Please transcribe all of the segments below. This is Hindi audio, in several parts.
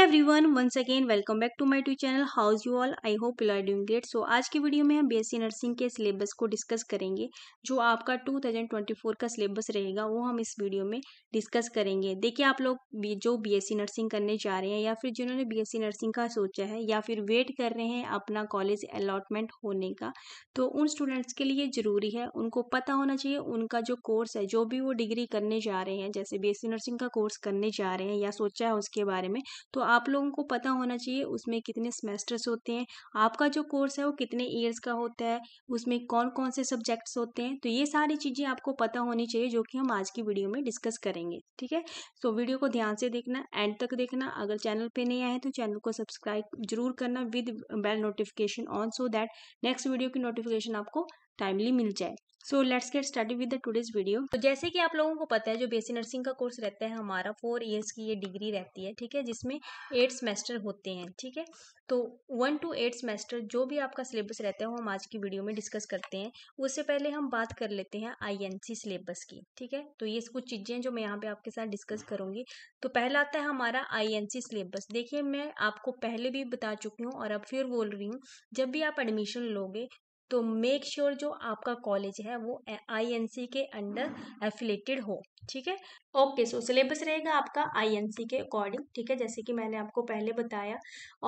everyone once again welcome back to my to channel how's you all I hope you are doing great so आज की वीडियो में हम बीएससी नर्सिंग के सिलेबस को डिस्कस करेंगे जो आपका 2024 का सिलेबस रहेगा वो हम इस वीडियो में डिस्कस करेंगे देखिए आप लोग जो बीएससी नर्सिंग करने जा रहे हैं या फिर जिन्होंने सी नर्सिंग का सोचा है या फिर वेट कर रहे हैं अपना कॉलेज अलॉटमेंट होने का तो उन स्टूडेंट्स के लिए ज़रूरी है उनको पता होना चाहिए उनका जो कोर्स है जो भी वो डिग्री करने जा रहे हैं जैसे बी नर्सिंग का कोर्स करने जा रहे हैं या सोचा है उसके बारे में तो आप लोगों को पता होना चाहिए उसमें कितने सेमेस्टर्स होते हैं आपका जो कोर्स है वो कितने ईयर्स का होता है उसमें कौन कौन से सब्जेक्ट्स होते हैं तो ये सारी चीज़ें आपको पता होनी चाहिए जो कि हम आज की वीडियो में डिस्कस करेंगे ठीक है तो वीडियो को ध्यान से देखना एंड तक देखना अगर चैनल पर नहीं आए तो चैनल को सब्सक्राइब जरूर करना with bell notification on so that next video की नोटिफिकेशन आपको टाइमली मिल जाए so let's get started with the today's video तो जैसे कि आप लोगों को पता है जो बी नर्सिंग का कोर्स रहता है हमारा फोर ईयर्स की ये डिग्री रहती है ठीक है जिसमें एट सेमेस्टर होते हैं ठीक है तो वन टू एट सेमेस्टर जो भी आपका सिलेबस रहता है वो हम आज की वीडियो में डिस्कस करते हैं उससे पहले हम बात कर लेते हैं सी सिलेबस की ठीक है तो ये कुछ चीज़ें जो मैं यहाँ पे आपके साथ डिस्कस करूँगी तो पहला आता है हमारा सी सिलेबस देखिए मैं आपको पहले भी बता चुकी हूँ और अब फिर बोल रही हूँ जब भी आप एडमिशन लोगे तो मेक श्योर sure जो आपका कॉलेज है वो आईएनसी के अंडर एफिलेटेड हो ठीक है ओके सो सिलेबस रहेगा आपका आईएनसी के अकॉर्डिंग ठीक है जैसे कि मैंने आपको पहले बताया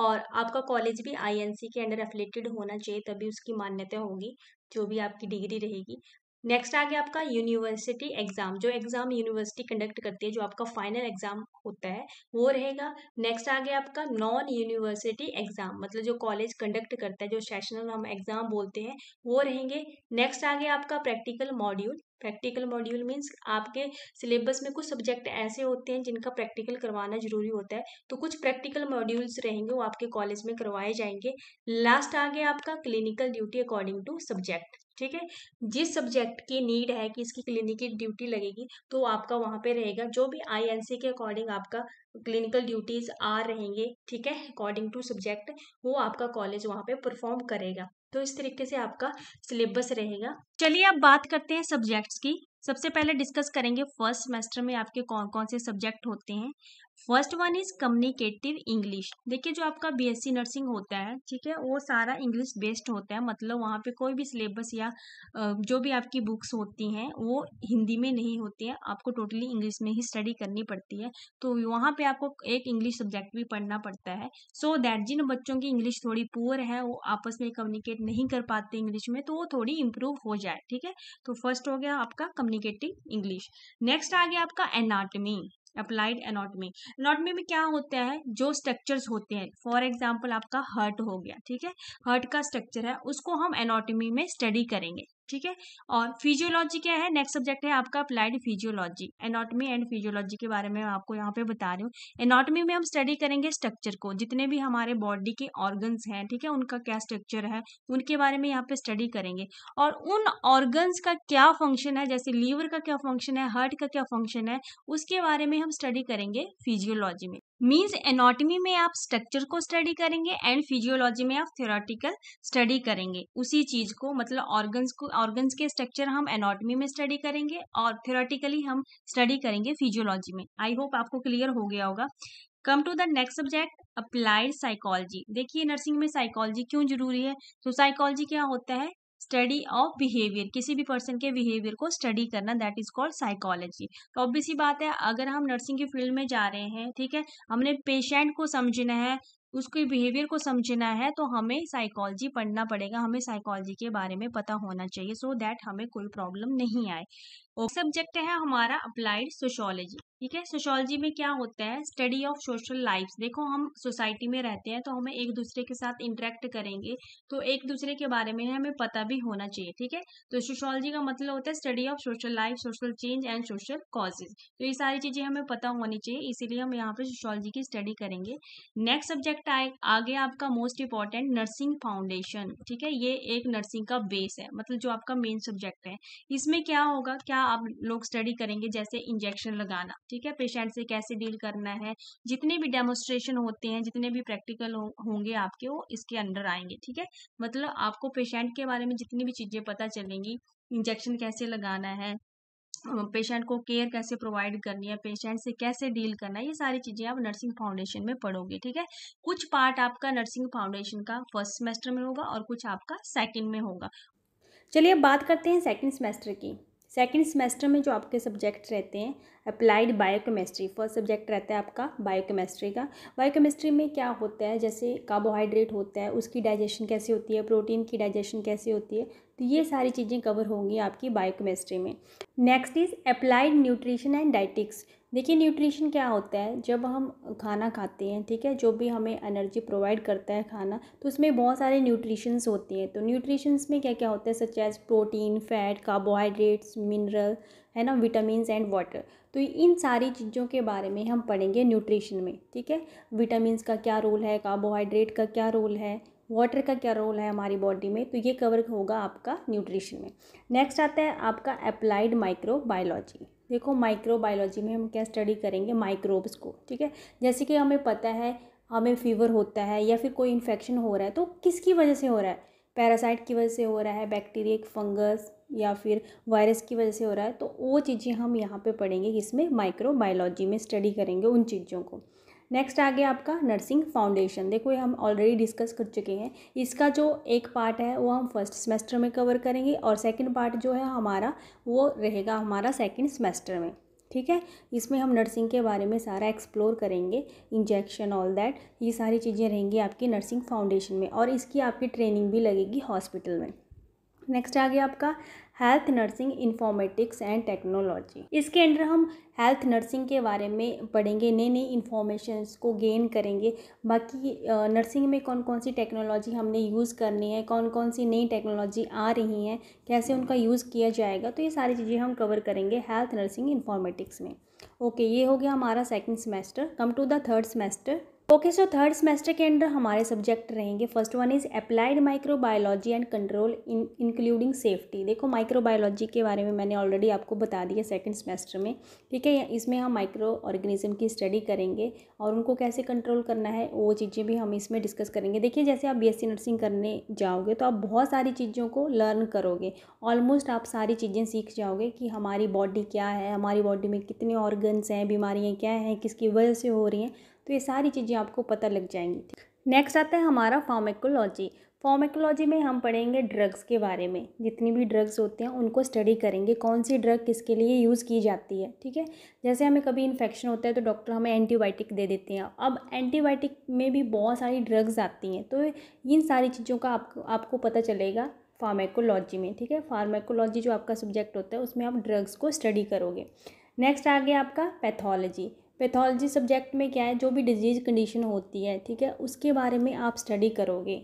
और आपका कॉलेज भी आईएनसी के अंडर एफिलेटेड होना चाहिए तभी उसकी मान्यता होगी जो भी आपकी डिग्री रहेगी नेक्स्ट आ गया आपका यूनिवर्सिटी एग्जाम जो एग्जाम यूनिवर्सिटी कंडक्ट करती है जो आपका फाइनल एग्जाम होता है वो रहेगा नेक्स्ट आ गया आपका नॉन यूनिवर्सिटी एग्जाम मतलब जो कॉलेज कंडक्ट करता है जो सेशनल हम एग्जाम बोलते हैं वो रहेंगे नेक्स्ट आ गया आपका practical module practical module means आपके सिलेबस में कुछ सब्जेक्ट ऐसे होते हैं जिनका प्रैक्टिकल करवाना जरूरी होता है तो कुछ प्रैक्टिकल मॉड्यूल्स रहेंगे वो आपके कॉलेज में करवाए जाएंगे लास्ट आ गया आपका clinical duty according to subject ठीक है जिस सब्जेक्ट की नीड है कि इसकी की ड्यूटी लगेगी तो आपका वहाँ पे रहेगा जो भी आईएनसी के अकॉर्डिंग आपका क्लिनिकल ड्यूटीज आ रहेंगे ठीक है अकॉर्डिंग टू सब्जेक्ट वो आपका कॉलेज वहाँ पे परफॉर्म करेगा तो इस तरीके से आपका सिलेबस रहेगा चलिए अब बात करते हैं सब्जेक्ट्स की सबसे पहले डिस्कस करेंगे फर्स्ट सेमेस्टर में आपके कौन कौन से सब्जेक्ट होते हैं first one is communicative English देखिए जो आपका बीएससी नर्सिंग होता है ठीक है वो सारा इंग्लिश बेस्ड होता है मतलब वहाँ पे कोई भी सिलेबस या जो भी आपकी बुक्स होती हैं वो हिंदी में नहीं होती है आपको टोटली इंग्लिश में ही स्टडी करनी पड़ती है तो वहाँ पे आपको एक इंग्लिश सब्जेक्ट भी पढ़ना पड़ता है सो so दैट जिन बच्चों की इंग्लिश थोड़ी पुअर है वो आपस में कम्युनिकेट नहीं कर पाते इंग्लिश में तो वो थोड़ी इम्प्रूव हो जाए ठीक है तो फर्स्ट हो गया आपका कम्युनिकेटिव इंग्लिश नेक्स्ट आ गया आपका एनाटमी अप्लाइड एनाटमी एनाटमी में क्या होता है जो स्ट्रक्चर्स होते हैं फॉर एग्जाम्पल आपका हर्ट हो गया ठीक है हर्ट का स्ट्रक्चर है उसको हम एनाटमी में स्टडी करेंगे ठीक है और फिजियोलॉजी क्या है नेक्स्ट सब्जेक्ट है आपका applied physiology anatomy and physiology के बारे में आपको यहाँ पे बता रही हूँ एनाटॉमी में हम स्टडी करेंगे स्ट्रक्चर को जितने भी हमारे बॉडी के ऑर्गन्स हैं ठीक है उनका क्या स्ट्रक्चर है उनके बारे में यहाँ पे स्टडी करेंगे और उन ऑर्गन्स का क्या फंक्शन है जैसे लीवर का क्या फंक्शन है हार्ट का क्या फंक्शन है उसके बारे में हम स्टडी करेंगे फिजियोलॉजी में मीन्स एनाटॉमी में आप स्ट्रक्चर को स्टडी करेंगे एंड फिजियोलॉजी में आप थ्योरेटिकल स्टडी करेंगे उसी चीज को मतलब ऑर्गन्स को ऑर्गन्स के स्ट्रक्चर हम एनाटॉमी में स्टडी करेंगे और थ्योरेटिकली हम स्टडी करेंगे फिजियोलॉजी में आई होप आपको क्लियर हो गया होगा come to the next subject applied psychology देखिए नर्सिंग में साइकोलॉजी क्यों जरूरी है तो साइकोलॉजी क्या होता है स्टडी ऑफ बिहेवियर किसी भी पर्सन के बिहेवियर को स्टडी करना दैट इज कॉल्ड साइकोलॉजी तो ऑब्वियस ही बात है अगर हम नर्सिंग की फील्ड में जा रहे हैं ठीक है हमने पेशेंट को समझना है उसके बिहेवियर को समझना है तो हमें साइकोलॉजी पढ़ना पड़ेगा हमें साइकोलॉजी के बारे में पता होना चाहिए सो so दैट हमें कोई प्रॉब्लम नहीं आए सब्जेक्ट है हमारा अप्लाइड सोशोलॉजी ठीक है सोशोलॉजी में क्या होता है स्टडी ऑफ सोशल लाइफ देखो हम सोसाइटी में रहते हैं तो हमें एक दूसरे के साथ इंटरेक्ट करेंगे तो एक दूसरे के बारे में हमें पता भी होना चाहिए ठीक है तो सोशोलॉजी का मतलब होता है study of social life social change and social causes तो ये सारी चीज़ें हमें पता होनी चाहिए इसीलिए हम यहाँ पे सोशोलॉजी की स्टडी करेंगे नेक्स्ट सब्जेक्ट आए आगे आपका मोस्ट इंपॉर्टेंट नर्सिंग फाउंडेशन ठीक है ये एक नर्सिंग का बेस है मतलब जो आपका मेन सब्जेक्ट है इसमें क्या होगा क्या आप लोग स्टडी करेंगे जैसे इंजेक्शन लगाना ठीक है पेशेंट से कैसे डील करना है जितने भी डेमोस्ट्रेशन होते हैं जितने भी प्रैक्टिकल हो, होंगे आपके वो इसके अंडर आएंगे ठीक है मतलब आपको पेशेंट के बारे में जितनी भी चीज़ें पता चलेंगी इंजेक्शन कैसे लगाना है पेशेंट को केयर कैसे प्रोवाइड करनी है पेशेंट से कैसे डील करना है ये सारी चीज़ें आप नर्सिंग फाउंडेशन में पढ़ोगे ठीक है कुछ पार्ट आपका नर्सिंग फाउंडेशन का फर्स्ट सेमेस्टर में होगा और कुछ आपका सेकंड में होगा चलिए अब बात करते हैं सेकंड सेमेस्टर की सेकेंड सेमेस्टर में जो आपके सब्जेक्ट रहते हैं अप्लाइड बायोकेमिस्ट्री फर्स्ट सब्जेक्ट रहता है आपका बायोकेमिस्ट्री का बायोकेमिस्ट्री में क्या होता है जैसे कार्बोहाइड्रेट होता है उसकी डाइजेशन कैसे होती है प्रोटीन की डाइजेशन कैसे होती है तो ये सारी चीज़ें कवर होंगी आपकी बायोकेमिस्ट्री में next is applied nutrition and dietetics देखिए न्यूट्रिशन क्या होता है जब हम खाना खाते हैं ठीक है जो भी हमें एनर्जी प्रोवाइड करता है खाना तो उसमें बहुत सारे न्यूट्रिशंस होते हैं तो न्यूट्रिशंस में क्या क्या होता है such as protein fat carbohydrates mineral है ना विटामिन एंड वाटर तो इन सारी चीज़ों के बारे में हम पढ़ेंगे न्यूट्रिशन में ठीक है विटामिन का क्या रोल है कार्बोहाइड्रेट का क्या रोल है वाटर का क्या रोल है हमारी बॉडी में तो ये कवर होगा आपका न्यूट्रिशन में नेक्स्ट आता है आपका अप्लाइड माइक्रोबायोलॉजी देखो माइक्रोबायोलॉजी में हम क्या स्टडी करेंगे माइक्रोब्स को ठीक है जैसे कि हमें पता है हमें फीवर होता है या फिर कोई इन्फेक्शन हो रहा है तो किसकी वजह से हो रहा है पैरासाइट की वजह से हो रहा है बैक्टीरिया फंगस या फिर वायरस की वजह से हो रहा है तो वो चीज़ें हम यहाँ पे पढ़ेंगे इसमें माइक्रोबायोलॉजी में स्टडी करेंगे उन चीज़ों को नेक्स्ट आ गया आपका नर्सिंग फाउंडेशन देखो ये हम ऑलरेडी डिस्कस कर चुके हैं इसका जो एक पार्ट है वो हम फर्स्ट सेमेस्टर में कवर करेंगे और सेकंड पार्ट जो है हमारा वो रहेगा हमारा सेकंड सेमेस्टर में ठीक है इसमें हम नर्सिंग के बारे में सारा एक्सप्लोर करेंगे इंजेक्शन ऑल दैट ये सारी चीज़ें रहेंगी आपकी नर्सिंग फाउंडेशन में और इसकी आपकी ट्रेनिंग भी लगेगी हॉस्पिटल में नेक्स्ट आ गया आपका health nursing informatics and technology इसके अंडर हम हेल्थ नर्सिंग के बारे में पढ़ेंगे नई नई इन्फॉर्मेशंस को गेन करेंगे बाकी नर्सिंग में कौन कौन सी टेक्नोलॉजी हमने यूज़ करनी है कौन कौन सी नई टेक्नोलॉजी आ रही हैं कैसे उनका यूज़ किया जाएगा तो ये सारी चीज़ें हम कवर करेंगे हेल्थ नर्सिंग इन्फॉर्मेटिक्स में ओके ये हो गया हमारा second semester come to the third semester okay so third semester के अंडर हमारे सब्जेक्ट रहेंगे first one is applied microbiology and control in including safety देखो माइक्रोबायोलॉजी के बारे में मैंने ऑलरेडी आपको बता दिया सेकंड सेमेस्टर में ठीक है इसमें हम माइक्रो ऑर्गेनिज्म की स्टडी करेंगे और उनको कैसे कंट्रोल करना है वो चीज़ें भी हम इसमें डिस्कस करेंगे देखिए जैसे आप बी नर्सिंग करने जाओगे तो आप बहुत सारी चीज़ों को लर्न करोगे ऑलमोस्ट आप सारी चीज़ें सीख जाओगे कि हमारी बॉडी क्या है हमारी बॉडी में कितने ऑर्गन्स हैं बीमारियाँ क्या हैं किसकी वजह से हो रही हैं तो ये सारी चीज़ें आपको पता लग जाएंगी नेक्स्ट आता है हमारा फार्मेकोलॉजी फार्मेकोलॉजी में हम पढ़ेंगे ड्रग्स के बारे में जितनी भी ड्रग्स होते हैं उनको स्टडी करेंगे कौन सी ड्रग किसके लिए यूज़ की जाती है ठीक है जैसे हमें कभी इन्फेक्शन होता है तो डॉक्टर हमें एंटीबायोटिक दे देते हैं अब एंटीबायोटिक में भी बहुत सारी ड्रग्स आती हैं तो इन सारी चीज़ों का आपको आपको पता चलेगा फार्मेकोलॉजी में ठीक है फार्मेकोलॉजी जो आपका सब्जेक्ट होता है उसमें आप ड्रग्स को स्टडी करोगे नेक्स्ट आ गया आपका पैथोलॉजी पैथोलॉजी सब्जेक्ट में क्या है जो भी डिजीज़ कंडीशन होती है ठीक है उसके बारे में आप स्टडी करोगे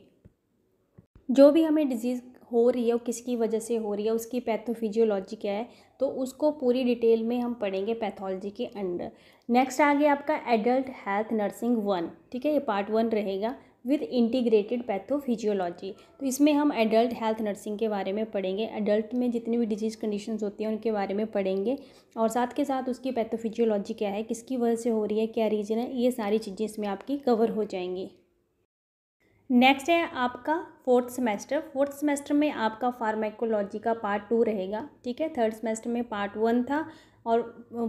जो भी हमें डिजीज़ हो रही है वो किसकी वजह से हो रही है उसकी पैथोफिजियोलॉजी क्या है तो उसको पूरी डिटेल में हम पढ़ेंगे पैथोलॉजी के अंडर नेक्स्ट आगे आपका एडल्ट हेल्थ नर्सिंग वन ठीक है ये पार्ट वन रहेगा विद इंटीग्रेटेड पैथोफिजियोलॉजी तो इसमें हम एडल्ट हेल्थ नर्सिंग के बारे में पढ़ेंगे एडल्ट में जितनी भी डिजीज़ कंडीशंस होती हैं उनके बारे में पढ़ेंगे और साथ के साथ उसकी पैथोफिजियोलॉजी क्या है किसकी वजह से हो रही है क्या रीज़न है ये सारी चीज़ें इसमें आपकी कवर हो जाएंगी नेक्स्ट है आपका फोर्थ सेमेस्टर फोर्थ सेमेस्टर में आपका फार्माकोलॉजी का पार्ट टू रहेगा ठीक है थर्ड सेमेस्टर में पार्ट वन था और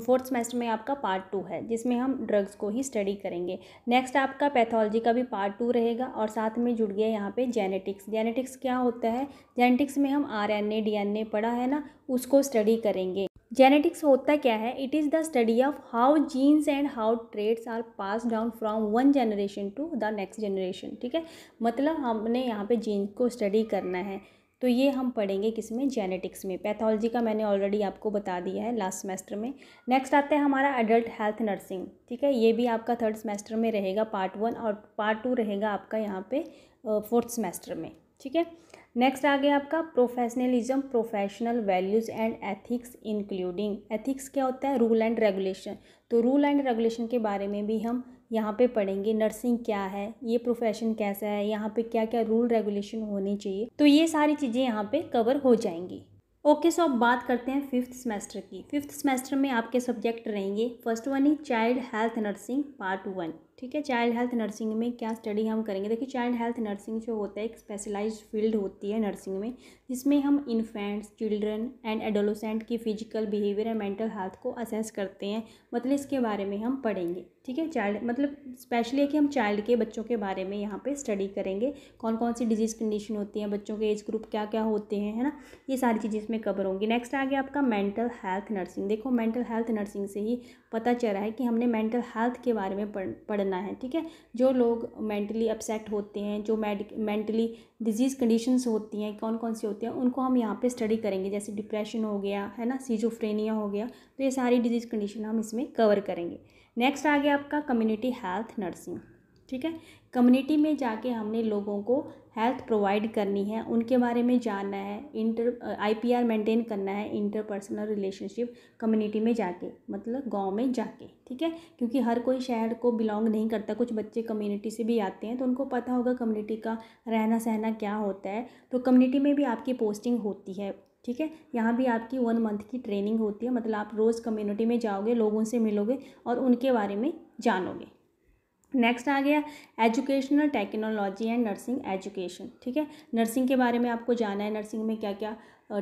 फोर्थ सेमेस्टर में आपका पार्ट टू है जिसमें हम ड्रग्स को ही स्टडी करेंगे नेक्स्ट आपका पैथोलॉजी का भी पार्ट टू रहेगा और साथ में जुड़ गया यहाँ पे जेनेटिक्स जेनेटिक्स क्या होता है जेनेटिक्स में हम R N A D N A पढ़ा है ना उसको स्टडी करेंगे जेनेटिक्स होता क्या है it is the study of how genes and how traits are passed down from one generation to the next generation ठीक है मतलब हमने यहाँ पे जीन्स को स्टडी करना है तो ये हम पढ़ेंगे किस में जेनेटिक्स में पैथोलॉजी का मैंने ऑलरेडी आपको बता दिया है लास्ट सेमेस्टर में नेक्स्ट आता है हमारा एडल्ट हेल्थ नर्सिंग ठीक है ये भी आपका थर्ड सेमेस्टर में रहेगा पार्ट वन और पार्ट टू रहेगा आपका यहाँ पे फोर्थ सेमेस्टर में ठीक है नेक्स्ट आ गया आपका professionalism professional values and ethics including ethics क्या होता है रूल एंड रेगुलेशन तो रूल एंड रेगुलेशन के बारे में भी हम यहाँ पे पढ़ेंगे नर्सिंग क्या है ये प्रोफेशन कैसा है यहाँ पे क्या क्या रूल रेगुलेशन होनी चाहिए तो ये सारी चीज़ें यहाँ पे कवर हो जाएंगी ओके सो अब बात करते हैं फिफ्थ सेमेस्टर की फिफ्थ सेमेस्टर में आपके सब्जेक्ट रहेंगे फर्स्ट वन ही child health nursing part one ठीक है चाइल्ड हेल्थ नर्सिंग में क्या स्टडी हम करेंगे देखिए चाइल्ड हेल्थ नर्सिंग जो होता है एक स्पेशलाइज फील्ड होती है नर्सिंग में जिसमें हम इन्फेंट्स चिल्ड्रन एंड एडोलोसेंट की physical behaviour and mental health को असेस करते हैं मतलब इसके बारे में हम पढ़ेंगे ठीक है चाइल्ड मतलब स्पेशली है कि हम चाइल्ड के बच्चों के बारे में यहाँ पर स्टडी करेंगे कौन कौन सी डिजीज़ कंडीशन होती है बच्चों के एज ग्रुप क्या क्या होते हैं है ना ये सारी चीज़ें इसमें कवर होंगी नेक्स्ट आ गया आपका मेंटल हेल्थ नर्सिंग देखो मेंटल हेल्थ नर्सिंग से ही पता चल रहा है कि हमने मेंटल हेल्थ के बारे में पढ़ करना है ठीक है जो लोग मेंटली अपसेट होते हैं जो मेंटली डिजीज़ कंडीशंस होती हैं कौन कौन सी होती हैं उनको हम यहाँ पे स्टडी करेंगे जैसे डिप्रेशन हो गया है ना सीजोफ्रेनिया हो गया तो ये सारी डिजीज़ कंडीशन हम इसमें कवर करेंगे नेक्स्ट आ गया आपका कम्युनिटी हेल्थ नर्सिंग ठीक है कम्युनिटी में जाके हमने लोगों को हेल्थ प्रोवाइड करनी है उनके बारे में जानना है इंटर आईपीआर मेंटेन करना है इंटरपर्सनल रिलेशनशिप कम्युनिटी में जाके मतलब गांव में जाके ठीक है क्योंकि हर कोई शहर को बिलोंग नहीं करता कुछ बच्चे कम्युनिटी से भी आते हैं तो उनको पता होगा कम्युनिटी का रहना सहना क्या होता है तो कम्युनिटी में भी आपकी पोस्टिंग होती है ठीक है यहाँ भी आपकी वन मंथ की ट्रेनिंग होती है मतलब आप रोज़ कम्युनिटी में जाओगे लोगों से मिलोगे और उनके बारे में जानोगे नेक्स्ट आ गया educational technology and nursing education ठीक है नर्सिंग के बारे में आपको जाना है नर्सिंग में क्या क्या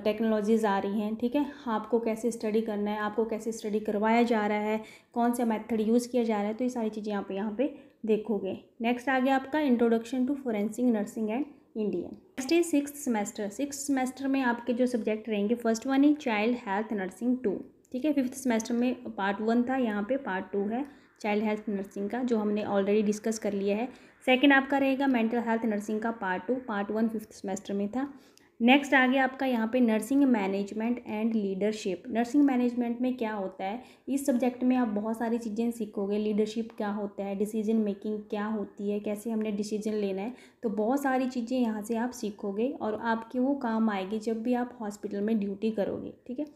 टेक्नोलॉजीज़ आ रही हैं ठीक है आपको कैसे स्टडी करना है आपको कैसे स्टडी करवाया जा रहा है कौन सा मेथड यूज़ किया जा रहा है तो ये सारी चीज़ें आप यहाँ पे देखोगे नेक्स्ट आ गया आपका introduction to forensic nursing and Indian next is six semester six semester में आपके जो सब्जेक्ट रहेंगे first one is child health nursing two ठीक है फिफ्थ सेमेस्टर में पार्ट वन था यहाँ पे पार्ट टू है चाइल्ड हेल्थ नर्सिंग का जो हमने ऑलरेडी डिस्कस कर लिया है सेकेंड आपका रहेगा मेंटल हेल्थ नर्सिंग का part two part one fifth semester में था नेक्स्ट आ गया आपका यहाँ पे nursing management and leadership nursing management में क्या होता है इस सब्जेक्ट में आप बहुत सारी चीज़ें सीखोगे लीडरशिप क्या होता है डिसीजन मेकिंग क्या होती है कैसे हमने डिसीजन लेना है तो बहुत सारी चीज़ें यहाँ से आप सीखोगे और आपके वो काम आएगी जब भी आप हॉस्पिटल में ड्यूटी करोगे ठीक है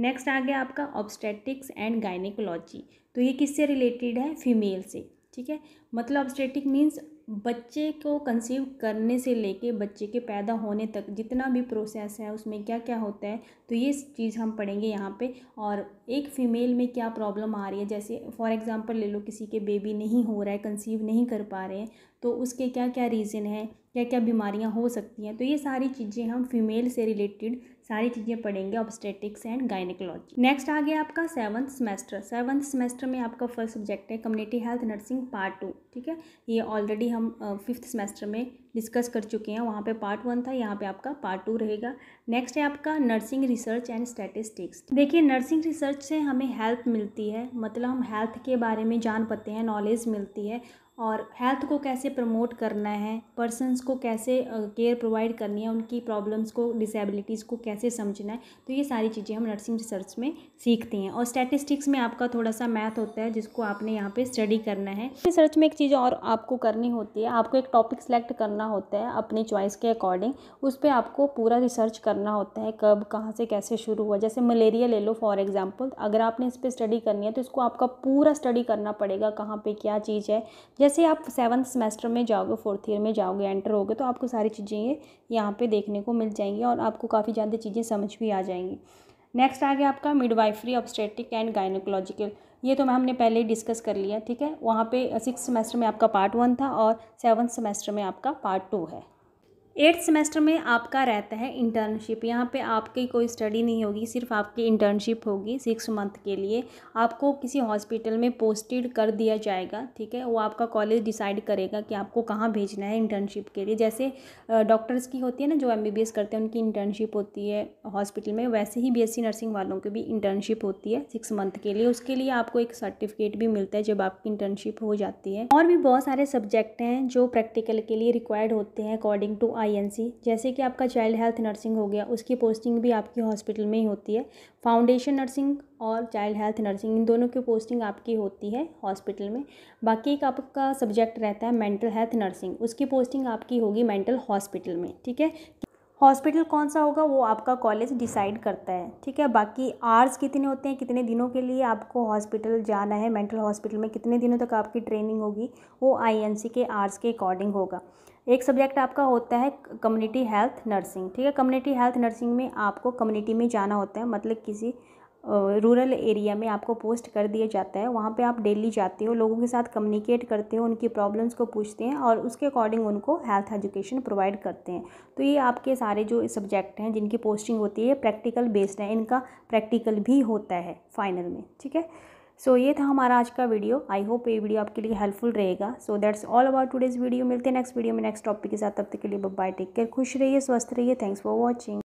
नेक्स्ट आ गया आपका ऑब्स्टेटिक्स एंड गाइनिकोलॉजी तो ये किससे रिलेटेड है फीमेल से ठीक है मतलब ऑब्स्टेटिक मीन्स बच्चे को कंसीव करने से लेके बच्चे के पैदा होने तक जितना भी प्रोसेस है उसमें क्या क्या होता है तो ये चीज़ हम पढ़ेंगे यहाँ पे और एक फ़ीमेल में क्या प्रॉब्लम आ रही है जैसे फॉर एग्ज़ाम्पल ले लो किसी के बेबी नहीं हो रहा है कंसीव नहीं कर पा रहे हैं तो उसके क्या क्या रीज़न है क्या क्या बीमारियाँ हो सकती हैं तो ये सारी चीज़ें हम फीमेल से रिलेटेड सारी चीज़ें पढ़ेंगे ऑब्स्टेटिक्स एंड गाइनिकोलॉजी नेक्स्ट आ गया आपका सेवन्थ सेमेस्टर सेवन्थ सेमेस्टर में आपका फर्स्ट सब्जेक्ट है community health nursing part two ठीक है ये ऑलरेडी हम फिफ्थ सेमेस्टर में डिस्कस कर चुके हैं वहाँ पे पार्ट वन था यहाँ पे आपका पार्ट टू रहेगा नेक्स्ट है आपका नर्सिंग रिसर्च एंड स्टैटिस्टिक्स देखिए नर्सिंग रिसर्च से हमें हेल्प मिलती है मतलब हम हेल्थ के बारे में जान पाते हैं नॉलेज मिलती है और हेल्थ को कैसे प्रमोट करना है पर्सनस को कैसे केयर प्रोवाइड करनी है उनकी प्रॉब्लम्स को डिसेबिलिटीज़ को कैसे समझना है तो ये सारी चीज़ें हम नर्सिंग रिसर्च में सीखते हैं और स्टैटिस्टिक्स में आपका थोड़ा सा मैथ होता है जिसको आपने यहाँ पे स्टडी करना है रिसर्च में एक चीज़ और आपको करनी होती है आपको एक टॉपिक सेलेक्ट करना होता है अपनी चॉइस के अकॉर्डिंग उस पर आपको पूरा रिसर्च करना होता है कब कहाँ से कैसे शुरू हुआ जैसे मलेरिया ले लो फॉर एग्ज़ाम्पल अगर आपने इस पर स्टडी करनी है तो इसको आपका पूरा स्टडी करना पड़ेगा कहाँ पर क्या चीज़ है जैसे आप सेवन्थ सेमेस्टर में जाओगे फोर्थ ईयर में जाओगे एंटर होगे तो आपको सारी चीज़ें ये यहाँ पे देखने को मिल जाएंगी और आपको काफ़ी ज़्यादा चीज़ें समझ भी आ जाएंगी नेक्स्ट आ गया आपका मिडवाइफरी ऑब्स्टेटिक एंड गाइनोकोलॉजिकल ये तो मैं हमने पहले ही डिस्कस कर लिया ठीक है वहाँ पर सिक्स सेमेस्टर में आपका पार्ट वन था और सेवन्थ सेमेस्टर में आपका पार्ट टू है एट्थ सेमेस्टर में आपका रहता है इंटर्नशिप यहाँ पे आपकी कोई स्टडी नहीं होगी सिर्फ आपकी इंटर्नशिप होगी सिक्स मंथ के लिए आपको किसी हॉस्पिटल में पोस्टेड कर दिया जाएगा ठीक है वो आपका कॉलेज डिसाइड करेगा कि आपको कहाँ भेजना है इंटर्नशिप के लिए जैसे डॉक्टर्स की होती है ना जो एम करते हैं उनकी इंटर्नशिप होती है हॉस्पिटल में वैसे ही बी नर्सिंग वालों की भी इंटर्नशिप होती है सिक्स मंथ के लिए उसके लिए आपको एक सर्टिफिकेट भी मिलता है जब आपकी इंटर्नशिप हो जाती है और भी बहुत सारे सब्जेक्ट हैं जो प्रैक्टिकल के लिए रिक्वायर्ड होते हैं अकॉर्डिंग टू आई आईएनसी जैसे कि आपका चाइल्ड हेल्थ नर्सिंग हो गया उसकी पोस्टिंग भी आपकी हॉस्पिटल में ही होती है फाउंडेशन नर्सिंग और चाइल्ड हेल्थ नर्सिंग इन दोनों की पोस्टिंग आपकी होती है हॉस्पिटल में बाकी एक आपका सब्जेक्ट रहता है मेंटल हेल्थ नर्सिंग उसकी पोस्टिंग आपकी होगी मेंटल हॉस्पिटल में ठीक है हॉस्पिटल कौन सा होगा वो आपका कॉलेज डिसाइड करता है ठीक है बाकी आर्स कितने होते हैं कितने दिनों के लिए आपको हॉस्पिटल जाना है मेंटल हॉस्पिटल में कितने दिनों तक आपकी ट्रेनिंग होगी वो आईएनसी के आर्स के अकॉर्डिंग होगा एक सब्जेक्ट आपका होता है कम्युनिटी हेल्थ नर्सिंग ठीक है कम्युनिटी हेल्थ नर्सिंग में आपको कम्युनिटी में जाना होता है मतलब किसी रूरल एरिया में आपको पोस्ट कर दिया जाता है वहाँ पे आप डेली जाते हो लोगों के साथ कम्युनिकेट करते हो उनकी प्रॉब्लम्स को पूछते हैं और उसके अकॉर्डिंग उनको हेल्थ एजुकेशन प्रोवाइड करते हैं तो ये आपके सारे जो सब्जेक्ट हैं जिनकी पोस्टिंग होती है प्रैक्टिकल बेस्ड है इनका प्रैक्टिकल भी होता है फाइनल में ठीक है सो so, ये था हमारा आज का वीडियो आई होप ये वीडियो आपके लिए हेल्पफुल रहेगा so that's all about today's video मिलते हैं नेक्स्ट वीडियो में नेक्स्ट टॉपिक के साथ तब तक के लिए बाय टेक केयर खुश रहिए स्वस्थ रहिए थैंक्स फॉर वॉचिंग